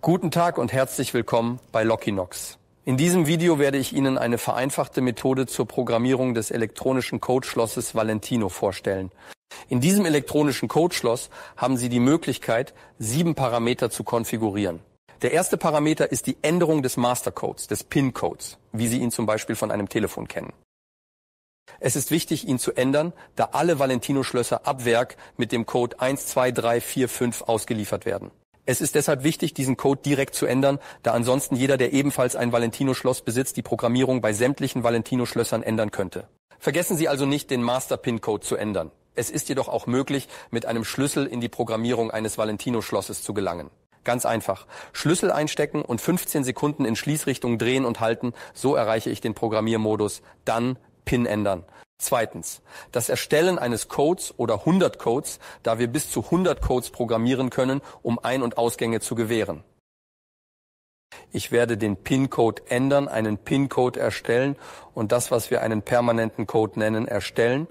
Guten Tag und herzlich willkommen bei Lockinox. In diesem Video werde ich Ihnen eine vereinfachte Methode zur Programmierung des elektronischen Codeschlosses Valentino vorstellen. In diesem elektronischen Codeschloss haben Sie die Möglichkeit, sieben Parameter zu konfigurieren. Der erste Parameter ist die Änderung des Mastercodes, des PIN-Codes, wie Sie ihn zum Beispiel von einem Telefon kennen. Es ist wichtig, ihn zu ändern, da alle Valentino-Schlösser ab Werk mit dem Code 12345 ausgeliefert werden. Es ist deshalb wichtig, diesen Code direkt zu ändern, da ansonsten jeder, der ebenfalls ein Valentino-Schloss besitzt, die Programmierung bei sämtlichen Valentino-Schlössern ändern könnte. Vergessen Sie also nicht, den Master-Pin-Code zu ändern. Es ist jedoch auch möglich, mit einem Schlüssel in die Programmierung eines Valentino-Schlosses zu gelangen. Ganz einfach. Schlüssel einstecken und 15 Sekunden in Schließrichtung drehen und halten. So erreiche ich den Programmiermodus. Dann PIN ändern. Zweitens, das Erstellen eines Codes oder 100 Codes, da wir bis zu 100 Codes programmieren können, um Ein- und Ausgänge zu gewähren. Ich werde den PIN-Code ändern, einen PIN-Code erstellen und das, was wir einen permanenten Code nennen, erstellen.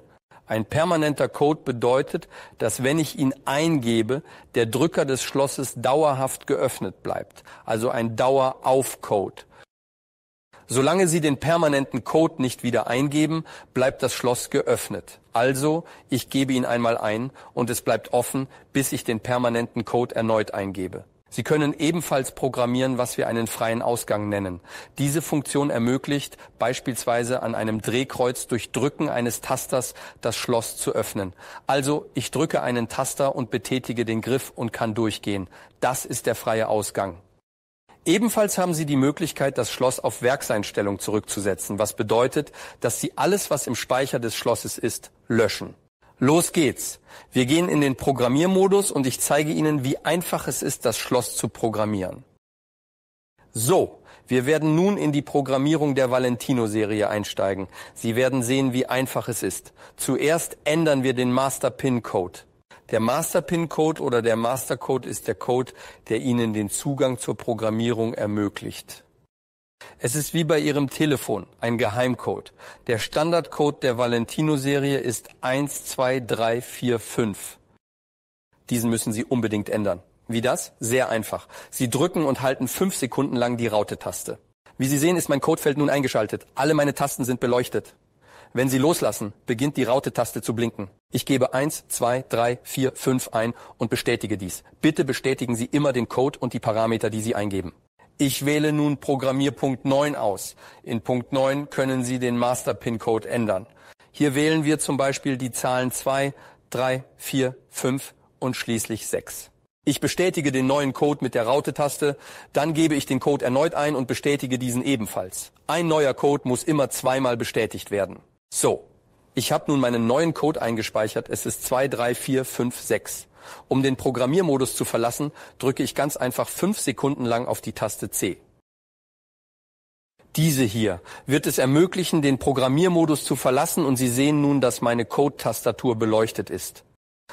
Ein permanenter Code bedeutet, dass wenn ich ihn eingebe, der Drücker des Schlosses dauerhaft geöffnet bleibt, also ein Dauer-Auf-Code. Solange Sie den permanenten Code nicht wieder eingeben, bleibt das Schloss geöffnet. Also, ich gebe ihn einmal ein und es bleibt offen, bis ich den permanenten Code erneut eingebe. Sie können ebenfalls programmieren, was wir einen freien Ausgang nennen. Diese Funktion ermöglicht beispielsweise an einem Drehkreuz durch Drücken eines Tasters das Schloss zu öffnen. Also ich drücke einen Taster und betätige den Griff und kann durchgehen. Das ist der freie Ausgang. Ebenfalls haben sie die Möglichkeit, das Schloss auf Werkseinstellung zurückzusetzen, was bedeutet, dass sie alles, was im Speicher des Schlosses ist, löschen. Los geht's. Wir gehen in den Programmiermodus und ich zeige Ihnen, wie einfach es ist, das Schloss zu programmieren. So, wir werden nun in die Programmierung der Valentino-Serie einsteigen. Sie werden sehen, wie einfach es ist. Zuerst ändern wir den Master-Pin-Code. Der Master-Pin-Code oder der Mastercode ist der Code, der Ihnen den Zugang zur Programmierung ermöglicht. Es ist wie bei Ihrem Telefon, ein Geheimcode. Der Standardcode der Valentino-Serie ist 12345. Diesen müssen Sie unbedingt ändern. Wie das? Sehr einfach. Sie drücken und halten fünf Sekunden lang die Raute-Taste. Wie Sie sehen, ist mein Codefeld nun eingeschaltet. Alle meine Tasten sind beleuchtet. Wenn Sie loslassen, beginnt die Raute-Taste zu blinken. Ich gebe 1, 2, 3, 4, 5 ein und bestätige dies. Bitte bestätigen Sie immer den Code und die Parameter, die Sie eingeben. Ich wähle nun Programmierpunkt 9 aus. In Punkt 9 können Sie den Master-Pin-Code ändern. Hier wählen wir zum Beispiel die Zahlen 2, 3, 4, 5 und schließlich 6. Ich bestätige den neuen Code mit der Raute-Taste, dann gebe ich den Code erneut ein und bestätige diesen ebenfalls. Ein neuer Code muss immer zweimal bestätigt werden. So, ich habe nun meinen neuen Code eingespeichert. Es ist 23456. Um den Programmiermodus zu verlassen, drücke ich ganz einfach fünf Sekunden lang auf die Taste C. Diese hier wird es ermöglichen, den Programmiermodus zu verlassen und Sie sehen nun, dass meine Code-Tastatur beleuchtet ist.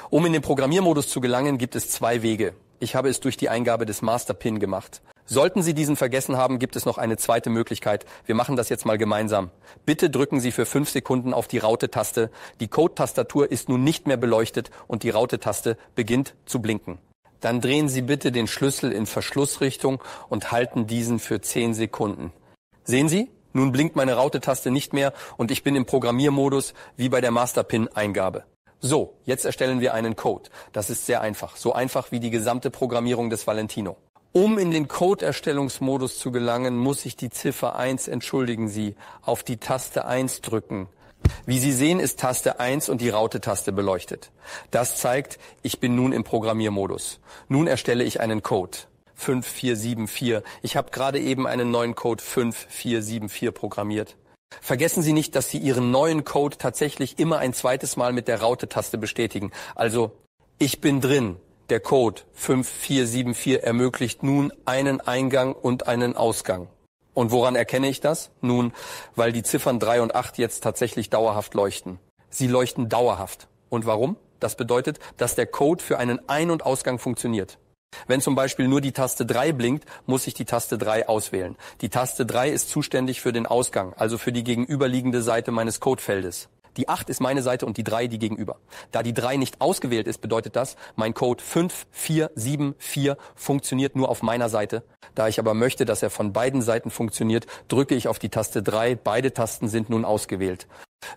Um in den Programmiermodus zu gelangen, gibt es zwei Wege. Ich habe es durch die Eingabe des Master-PIN gemacht. Sollten Sie diesen vergessen haben, gibt es noch eine zweite Möglichkeit. Wir machen das jetzt mal gemeinsam. Bitte drücken Sie für fünf Sekunden auf die Raute-Taste. Die Code-Tastatur ist nun nicht mehr beleuchtet und die Raute-Taste beginnt zu blinken. Dann drehen Sie bitte den Schlüssel in Verschlussrichtung und halten diesen für zehn Sekunden. Sehen Sie? Nun blinkt meine Raute-Taste nicht mehr und ich bin im Programmiermodus wie bei der master pin eingabe So, jetzt erstellen wir einen Code. Das ist sehr einfach. So einfach wie die gesamte Programmierung des Valentino. Um in den Code-Erstellungsmodus zu gelangen, muss ich die Ziffer 1, entschuldigen Sie, auf die Taste 1 drücken. Wie Sie sehen, ist Taste 1 und die Raute-Taste beleuchtet. Das zeigt, ich bin nun im Programmiermodus. Nun erstelle ich einen Code. 5474. Ich habe gerade eben einen neuen Code 5474 programmiert. Vergessen Sie nicht, dass Sie Ihren neuen Code tatsächlich immer ein zweites Mal mit der Raute-Taste bestätigen. Also, ich bin drin. Der Code 5474 ermöglicht nun einen Eingang und einen Ausgang. Und woran erkenne ich das? Nun, weil die Ziffern 3 und 8 jetzt tatsächlich dauerhaft leuchten. Sie leuchten dauerhaft. Und warum? Das bedeutet, dass der Code für einen Ein- und Ausgang funktioniert. Wenn zum Beispiel nur die Taste 3 blinkt, muss ich die Taste 3 auswählen. Die Taste 3 ist zuständig für den Ausgang, also für die gegenüberliegende Seite meines Codefeldes. Die 8 ist meine Seite und die 3 die gegenüber. Da die 3 nicht ausgewählt ist, bedeutet das, mein Code 5474 funktioniert nur auf meiner Seite. Da ich aber möchte, dass er von beiden Seiten funktioniert, drücke ich auf die Taste 3. Beide Tasten sind nun ausgewählt.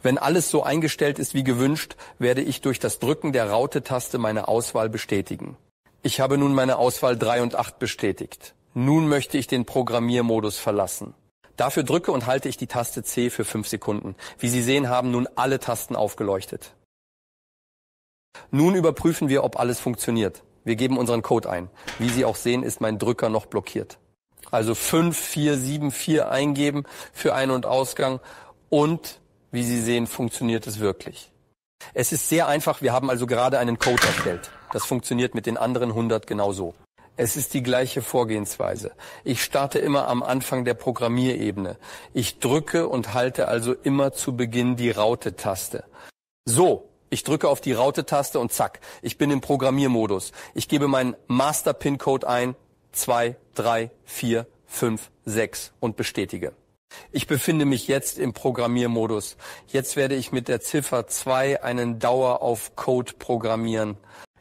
Wenn alles so eingestellt ist wie gewünscht, werde ich durch das Drücken der Raute-Taste meine Auswahl bestätigen. Ich habe nun meine Auswahl 3 und 8 bestätigt. Nun möchte ich den Programmiermodus verlassen. Dafür drücke und halte ich die Taste C für 5 Sekunden. Wie Sie sehen, haben nun alle Tasten aufgeleuchtet. Nun überprüfen wir, ob alles funktioniert. Wir geben unseren Code ein. Wie Sie auch sehen, ist mein Drücker noch blockiert. Also 5474 eingeben für Ein- und Ausgang und wie Sie sehen, funktioniert es wirklich. Es ist sehr einfach. Wir haben also gerade einen Code erstellt. Das funktioniert mit den anderen 100 genauso. Es ist die gleiche Vorgehensweise. Ich starte immer am Anfang der Programmierebene. Ich drücke und halte also immer zu Beginn die Raute-Taste. So, ich drücke auf die Raute-Taste und zack, ich bin im Programmiermodus. Ich gebe meinen Master-Pin-Code ein, zwei, drei, vier, fünf, sechs und bestätige. Ich befinde mich jetzt im Programmiermodus. Jetzt werde ich mit der Ziffer zwei einen Dauer auf Code programmieren.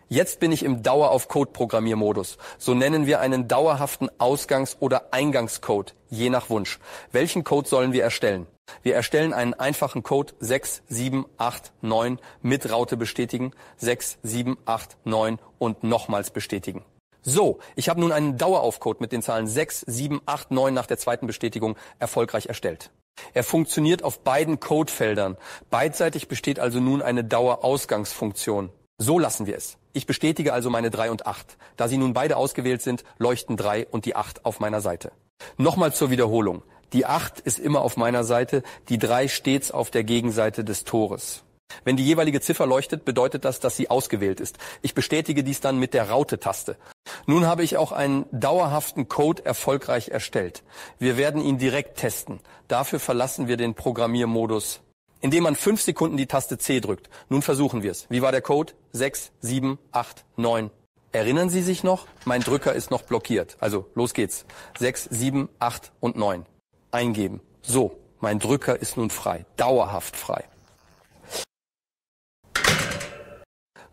Jetzt bin ich im Dauer auf Code-Programmiermodus. So nennen wir einen dauerhaften Ausgangs- oder Eingangscode, je nach Wunsch. Welchen Code sollen wir erstellen? Wir erstellen einen einfachen Code 6, 7, 8, 9 mit Raute bestätigen, 6, 7, 8, 9 und nochmals bestätigen. So, ich habe nun einen Daueraufcode mit den Zahlen 6, 7, 8, 9 nach der zweiten Bestätigung erfolgreich erstellt. Er funktioniert auf beiden Codefeldern. Beidseitig besteht also nun eine Dauerausgangsfunktion. So lassen wir es. Ich bestätige also meine 3 und 8. Da sie nun beide ausgewählt sind, leuchten 3 und die 8 auf meiner Seite. Nochmal zur Wiederholung. Die 8 ist immer auf meiner Seite, die 3 stets auf der Gegenseite des Tores. Wenn die jeweilige Ziffer leuchtet, bedeutet das, dass sie ausgewählt ist. Ich bestätige dies dann mit der Raute-Taste. Nun habe ich auch einen dauerhaften Code erfolgreich erstellt. Wir werden ihn direkt testen. Dafür verlassen wir den Programmiermodus indem man fünf Sekunden die Taste C drückt. Nun versuchen wir es. Wie war der Code? 6, 7, 8, 9. Erinnern Sie sich noch? Mein Drücker ist noch blockiert. Also los geht's. 6, 7, 8 und 9. Eingeben. So, mein Drücker ist nun frei. Dauerhaft frei.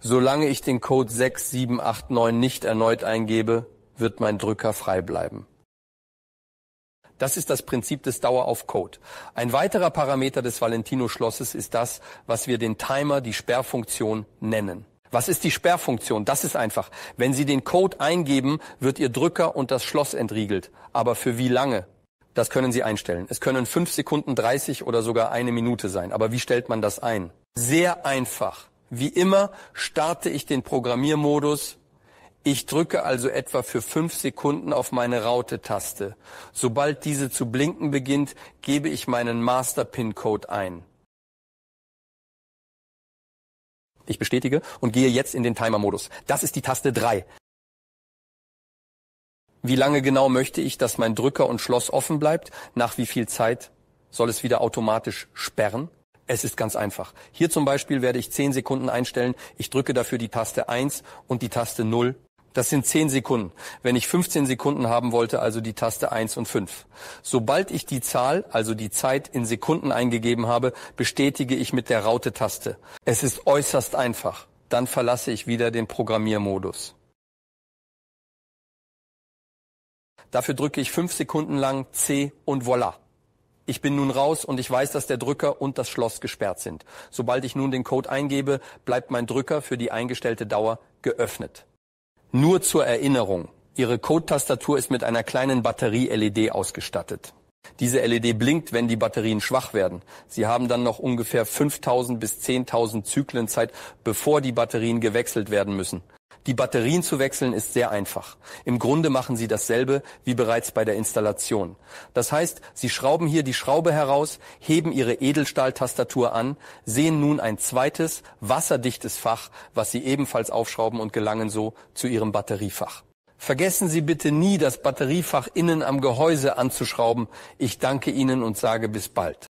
Solange ich den Code 6789 nicht erneut eingebe, wird mein Drücker frei bleiben. Das ist das Prinzip des Dauer Code. Ein weiterer Parameter des Valentino-Schlosses ist das, was wir den Timer, die Sperrfunktion nennen. Was ist die Sperrfunktion? Das ist einfach. Wenn Sie den Code eingeben, wird Ihr Drücker und das Schloss entriegelt. Aber für wie lange? Das können Sie einstellen. Es können 5 Sekunden 30 oder sogar eine Minute sein. Aber wie stellt man das ein? Sehr einfach. Wie immer starte ich den Programmiermodus ich drücke also etwa für fünf Sekunden auf meine Raute-Taste. Sobald diese zu blinken beginnt, gebe ich meinen Master-Pin-Code ein. Ich bestätige und gehe jetzt in den Timer-Modus. Das ist die Taste 3. Wie lange genau möchte ich, dass mein Drücker und Schloss offen bleibt? Nach wie viel Zeit soll es wieder automatisch sperren? Es ist ganz einfach. Hier zum Beispiel werde ich 10 Sekunden einstellen. Ich drücke dafür die Taste 1 und die Taste 0 das sind 10 Sekunden. Wenn ich 15 Sekunden haben wollte, also die Taste 1 und 5. Sobald ich die Zahl, also die Zeit in Sekunden eingegeben habe, bestätige ich mit der Raute-Taste. Es ist äußerst einfach. Dann verlasse ich wieder den Programmiermodus. Dafür drücke ich 5 Sekunden lang C und voilà. Ich bin nun raus und ich weiß, dass der Drücker und das Schloss gesperrt sind. Sobald ich nun den Code eingebe, bleibt mein Drücker für die eingestellte Dauer geöffnet. Nur zur Erinnerung. Ihre Code-Tastatur ist mit einer kleinen Batterie-LED ausgestattet. Diese LED blinkt, wenn die Batterien schwach werden. Sie haben dann noch ungefähr 5000 bis 10.000 Zyklen Zeit, bevor die Batterien gewechselt werden müssen. Die Batterien zu wechseln ist sehr einfach. Im Grunde machen Sie dasselbe wie bereits bei der Installation. Das heißt, Sie schrauben hier die Schraube heraus, heben Ihre Edelstahltastatur an, sehen nun ein zweites, wasserdichtes Fach, was Sie ebenfalls aufschrauben und gelangen so zu Ihrem Batteriefach. Vergessen Sie bitte nie, das Batteriefach innen am Gehäuse anzuschrauben. Ich danke Ihnen und sage bis bald.